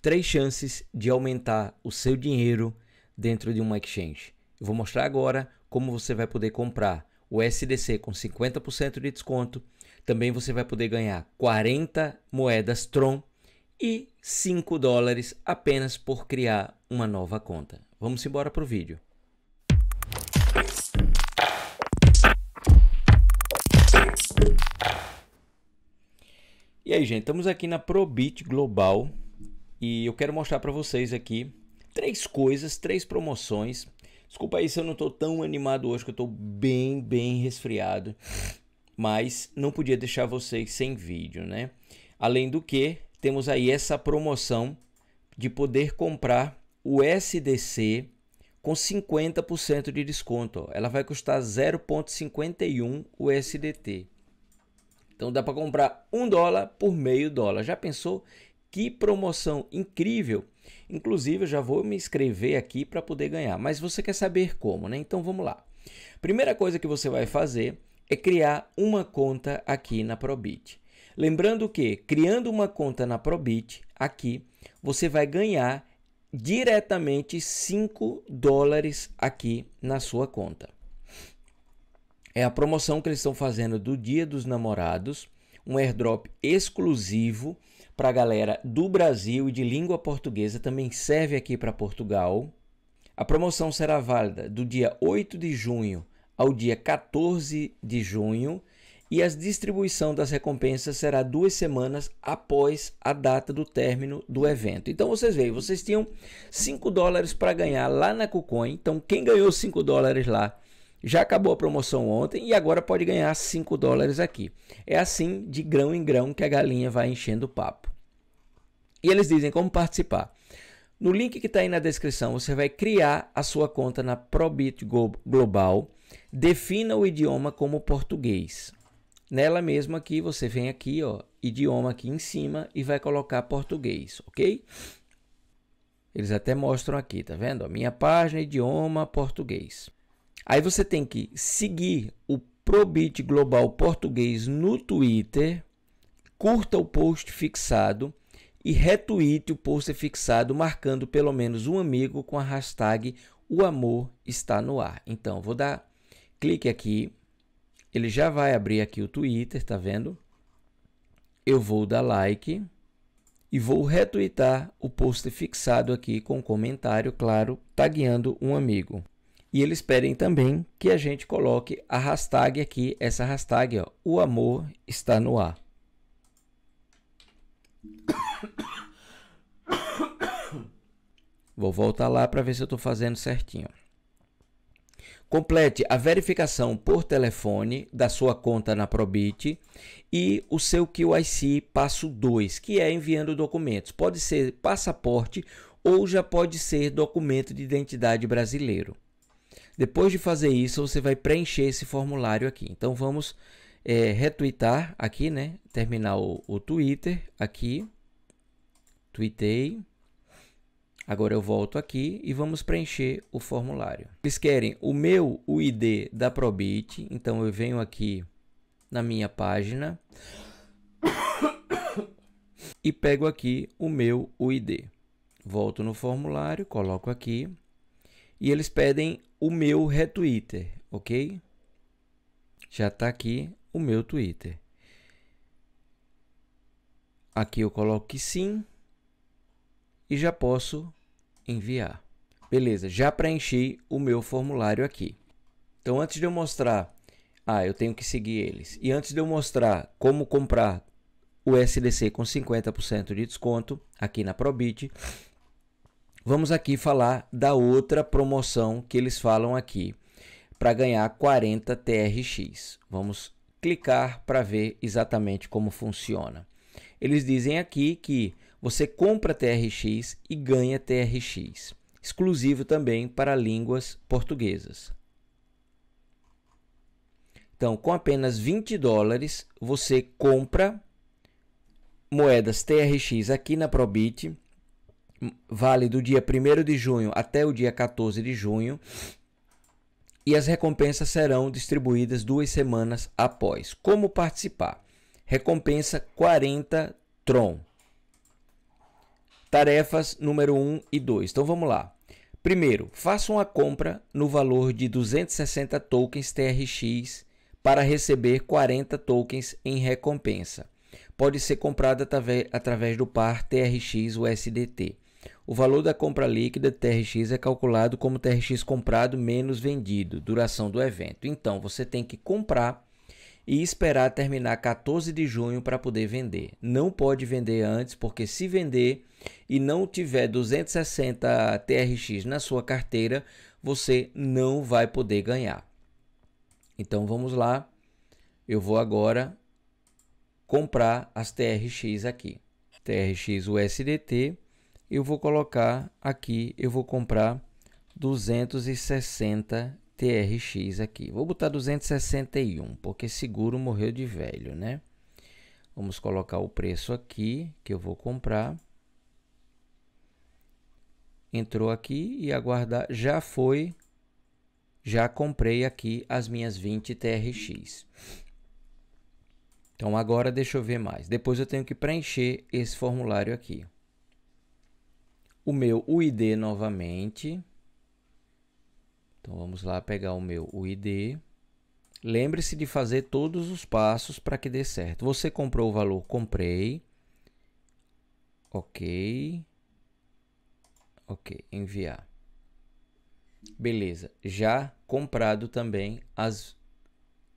três chances de aumentar o seu dinheiro dentro de uma exchange. Eu vou mostrar agora como você vai poder comprar o SDC com 50% de desconto. Também você vai poder ganhar 40 moedas Tron e 5 dólares apenas por criar uma nova conta. Vamos embora para o vídeo. E aí, gente, estamos aqui na Probit Global e eu quero mostrar para vocês aqui três coisas, três promoções. Desculpa aí se eu não estou tão animado hoje, que eu estou bem, bem resfriado. Mas não podia deixar vocês sem vídeo, né? Além do que, temos aí essa promoção de poder comprar o SDC com 50% de desconto. Ela vai custar 0,51 USDT. Então dá para comprar um dólar por meio dólar. Já pensou? Que promoção incrível! Inclusive, eu já vou me inscrever aqui para poder ganhar, mas você quer saber como, né? Então vamos lá. Primeira coisa que você vai fazer é criar uma conta aqui na Probit. Lembrando que, criando uma conta na Probit, aqui, você vai ganhar diretamente 5 dólares aqui na sua conta. É a promoção que eles estão fazendo do Dia dos Namorados, um airdrop exclusivo para a galera do Brasil e de língua portuguesa, também serve aqui para Portugal. A promoção será válida do dia 8 de junho ao dia 14 de junho e a distribuição das recompensas será duas semanas após a data do término do evento. Então vocês veem, vocês tinham 5 dólares para ganhar lá na KuCoin. Então quem ganhou 5 dólares lá já acabou a promoção ontem e agora pode ganhar 5 dólares aqui. É assim, de grão em grão, que a galinha vai enchendo o papo. E eles dizem como participar. No link que está aí na descrição, você vai criar a sua conta na Probit Global. Defina o idioma como português. Nela mesmo aqui, você vem aqui, ó, idioma aqui em cima e vai colocar português, ok? Eles até mostram aqui, tá vendo? Minha página, idioma português. Aí você tem que seguir o Probit Global Português no Twitter, curta o post fixado e retuite o post fixado marcando pelo menos um amigo com a hashtag O Amor Está No Ar. Então, vou dar clique aqui, ele já vai abrir aqui o Twitter, tá vendo? Eu vou dar like e vou retweetar o post fixado aqui com comentário, claro, tagueando um amigo. E eles pedem também que a gente coloque a hashtag aqui, essa hashtag, ó, o amor está no ar. Vou voltar lá para ver se eu estou fazendo certinho. Complete a verificação por telefone da sua conta na Probit e o seu QIC passo 2, que é enviando documentos. Pode ser passaporte ou já pode ser documento de identidade brasileiro. Depois de fazer isso, você vai preencher esse formulário aqui. Então vamos é, retweetar aqui, né? Terminar o, o Twitter aqui. Tweetei. Agora eu volto aqui e vamos preencher o formulário. Eles querem o meu ID da Probit, então eu venho aqui na minha página e pego aqui o meu ID. Volto no formulário, coloco aqui e eles pedem o meu retweeter, ok? Já está aqui o meu Twitter. Aqui eu coloco que sim e já posso enviar. Beleza, já preenchi o meu formulário aqui. Então antes de eu mostrar, ah, eu tenho que seguir eles. E antes de eu mostrar como comprar o SDC com 50% de desconto aqui na Probit, Vamos aqui falar da outra promoção que eles falam aqui para ganhar 40 TRX. Vamos clicar para ver exatamente como funciona. Eles dizem aqui que você compra TRX e ganha TRX, exclusivo também para línguas portuguesas. Então, com apenas 20 dólares, você compra moedas TRX aqui na Probit vale do dia 1 de junho até o dia 14 de junho. E as recompensas serão distribuídas duas semanas após. Como participar? Recompensa 40 Tron. Tarefas número 1 e 2. Então vamos lá. Primeiro, faça uma compra no valor de 260 tokens TRX para receber 40 tokens em recompensa. Pode ser comprada através do par TRX USDT. O valor da compra líquida TRX é calculado como TRX comprado menos vendido, duração do evento. Então você tem que comprar e esperar terminar 14 de junho para poder vender. Não pode vender antes, porque se vender e não tiver 260 TRX na sua carteira, você não vai poder ganhar. Então vamos lá. Eu vou agora comprar as TRX aqui. TRX USDT eu vou colocar aqui, eu vou comprar 260 TRX aqui. Vou botar 261, porque seguro morreu de velho, né? Vamos colocar o preço aqui que eu vou comprar. Entrou aqui e aguardar, já foi, já comprei aqui as minhas 20 TRX. Então agora deixa eu ver mais. Depois eu tenho que preencher esse formulário aqui o meu UID novamente. Então vamos lá pegar o meu UID. Lembre-se de fazer todos os passos para que dê certo. Você comprou o valor comprei. OK. OK, enviar. Beleza, já comprado também as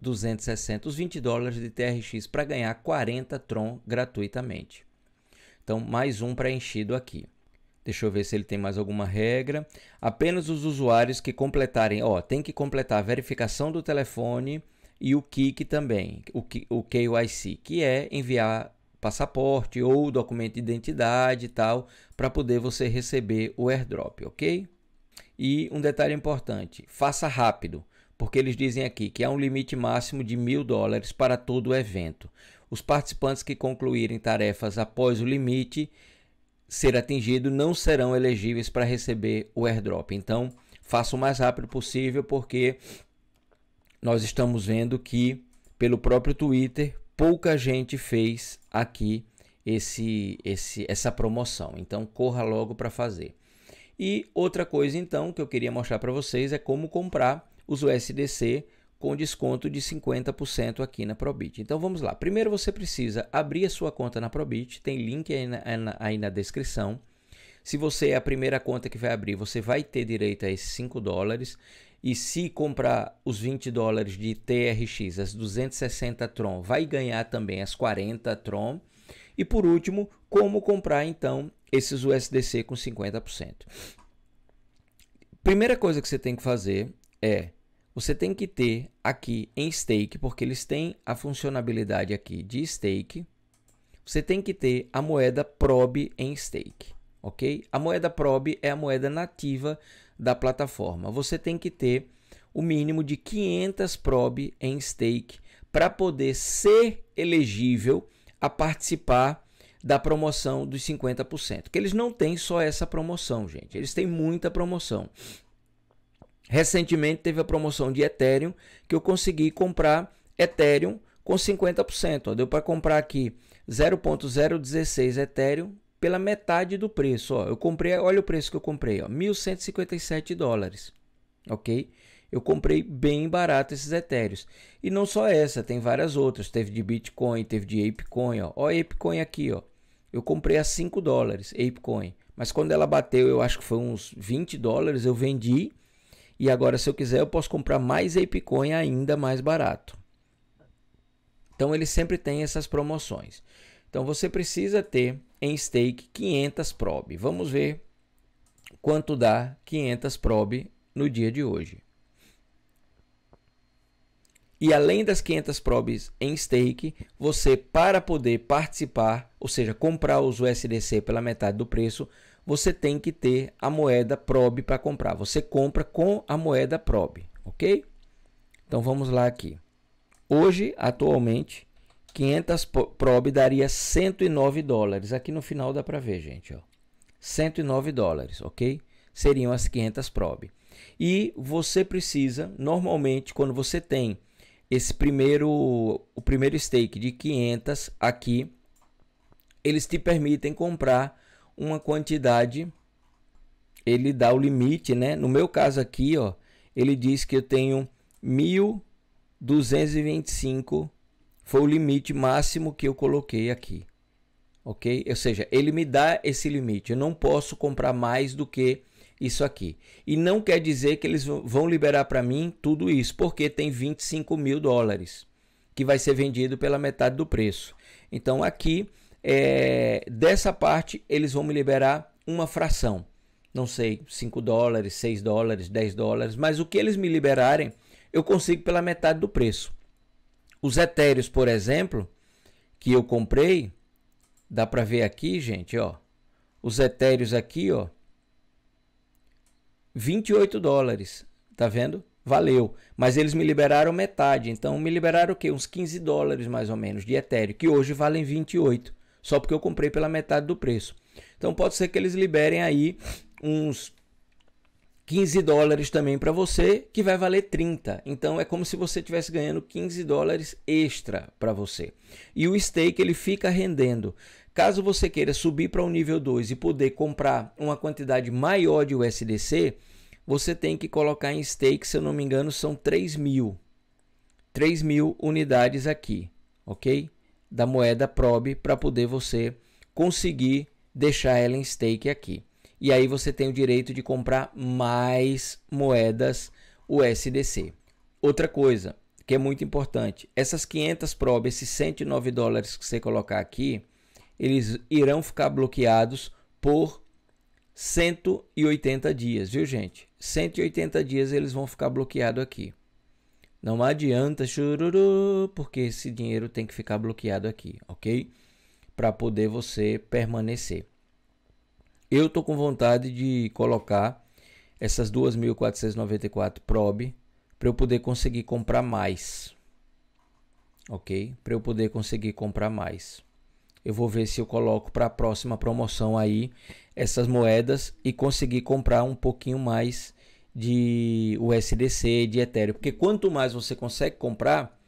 260, os 20 dólares de TRX para ganhar 40 Tron gratuitamente. Então, mais um preenchido aqui. Deixa eu ver se ele tem mais alguma regra. Apenas os usuários que completarem, ó, tem que completar a verificação do telefone e o KIC também, o, KYC, que é enviar passaporte ou documento de identidade e tal, para poder você receber o airdrop, ok? E um detalhe importante: faça rápido, porque eles dizem aqui que há um limite máximo de mil dólares para todo o evento. Os participantes que concluírem tarefas após o limite ser atingido não serão elegíveis para receber o airdrop. Então, faça o mais rápido possível, porque nós estamos vendo que, pelo próprio Twitter, pouca gente fez aqui esse, esse essa promoção. Então, corra logo para fazer. E outra coisa, então, que eu queria mostrar para vocês é como comprar os USDC com desconto de 50% aqui na Probit. Então vamos lá. Primeiro você precisa abrir a sua conta na Probit, tem link aí na, é aí na descrição. Se você é a primeira conta que vai abrir, você vai ter direito a esses 5 dólares. E se comprar os 20 dólares de TRX, as 260 Tron, vai ganhar também as 40 Tron. E por último, como comprar então esses USDC com 50%. Primeira coisa que você tem que fazer é você tem que ter aqui em stake, porque eles têm a funcionalidade aqui de stake. Você tem que ter a moeda PROB em stake, ok? A moeda PROB é a moeda nativa da plataforma. Você tem que ter o mínimo de 500 PROB em stake para poder ser elegível a participar da promoção dos 50%. Que eles não têm só essa promoção, gente. Eles têm muita promoção. Recentemente teve a promoção de Ethereum que eu consegui comprar Ethereum com 50%. Deu para comprar aqui 0.016 Ethereum pela metade do preço. Ó. Eu comprei, olha o preço que eu comprei, ó, 1.157 dólares. Ok? Eu comprei bem barato esses Ethereum. E não só essa, tem várias outras. Teve de Bitcoin, teve de Apecoin. Ó, ó Apecoin aqui, ó. Eu comprei a 5 dólares, Apecoin. Mas quando ela bateu, eu acho que foi uns 20 dólares, eu vendi e agora, se eu quiser, eu posso comprar mais ApeCoin ainda mais barato. Então, ele sempre tem essas promoções. Então, você precisa ter em stake 500 prob. Vamos ver quanto dá 500 prob no dia de hoje. E além das 500 probes em stake, você para poder participar, ou seja, comprar os USDC pela metade do preço, você tem que ter a moeda PROB para comprar. Você compra com a moeda PROB, ok? Então vamos lá aqui. Hoje, atualmente, 500 PROB daria 109 dólares. Aqui no final dá para ver, gente. Ó. 109 dólares, ok? Seriam as 500 PROB. E você precisa, normalmente, quando você tem esse primeiro, o primeiro stake de 500 aqui, eles te permitem comprar uma quantidade, ele dá o limite, né? No meu caso aqui, ó, ele diz que eu tenho 1225 foi o limite máximo que eu coloquei aqui. OK? Ou seja, ele me dá esse limite. Eu não posso comprar mais do que isso aqui. E não quer dizer que eles vão liberar para mim tudo isso, porque tem 25 mil dólares que vai ser vendido pela metade do preço. Então aqui é, dessa parte, eles vão me liberar uma fração. Não sei, 5 dólares, 6 dólares, 10 dólares, mas o que eles me liberarem, eu consigo pela metade do preço. Os etéreos, por exemplo, que eu comprei, dá para ver aqui, gente, ó. Os etéreos aqui, ó. 28 dólares, tá vendo? Valeu, mas eles me liberaram metade, então me liberaram o quê? Uns 15 dólares mais ou menos de etéreo, que hoje valem 28 só porque eu comprei pela metade do preço. Então pode ser que eles liberem aí uns 15 dólares também para você, que vai valer 30. Então é como se você estivesse ganhando 15 dólares extra para você. E o stake ele fica rendendo. Caso você queira subir para o um nível 2 e poder comprar uma quantidade maior de USDC, você tem que colocar em stake, se eu não me engano, são 3 mil. 3 mil unidades aqui, ok? da moeda probe para poder você conseguir deixar ela em stake aqui. E aí você tem o direito de comprar mais moedas USDC. Outra coisa que é muito importante, essas 500 probe, esses 109 dólares que você colocar aqui, eles irão ficar bloqueados por 180 dias, viu gente? 180 dias eles vão ficar bloqueados aqui. Não adianta chururu, porque esse dinheiro tem que ficar bloqueado aqui, ok? Para poder você permanecer. Eu tô com vontade de colocar essas 2.494 probe para eu poder conseguir comprar mais, ok? Para eu poder conseguir comprar mais. Eu vou ver se eu coloco para a próxima promoção aí essas moedas e conseguir comprar um pouquinho mais de USDC, de Ethereum, porque quanto mais você consegue comprar,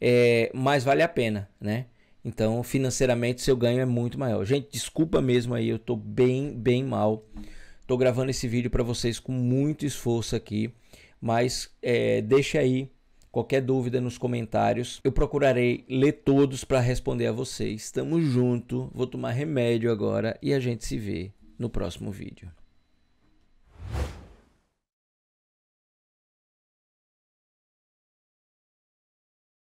é, mais vale a pena, né? Então, financeiramente, seu ganho é muito maior. Gente, desculpa mesmo aí, eu tô bem, bem mal. Tô gravando esse vídeo para vocês com muito esforço aqui, mas é, deixa aí qualquer dúvida nos comentários. Eu procurarei ler todos para responder a vocês. Tamo junto, vou tomar remédio agora e a gente se vê no próximo vídeo.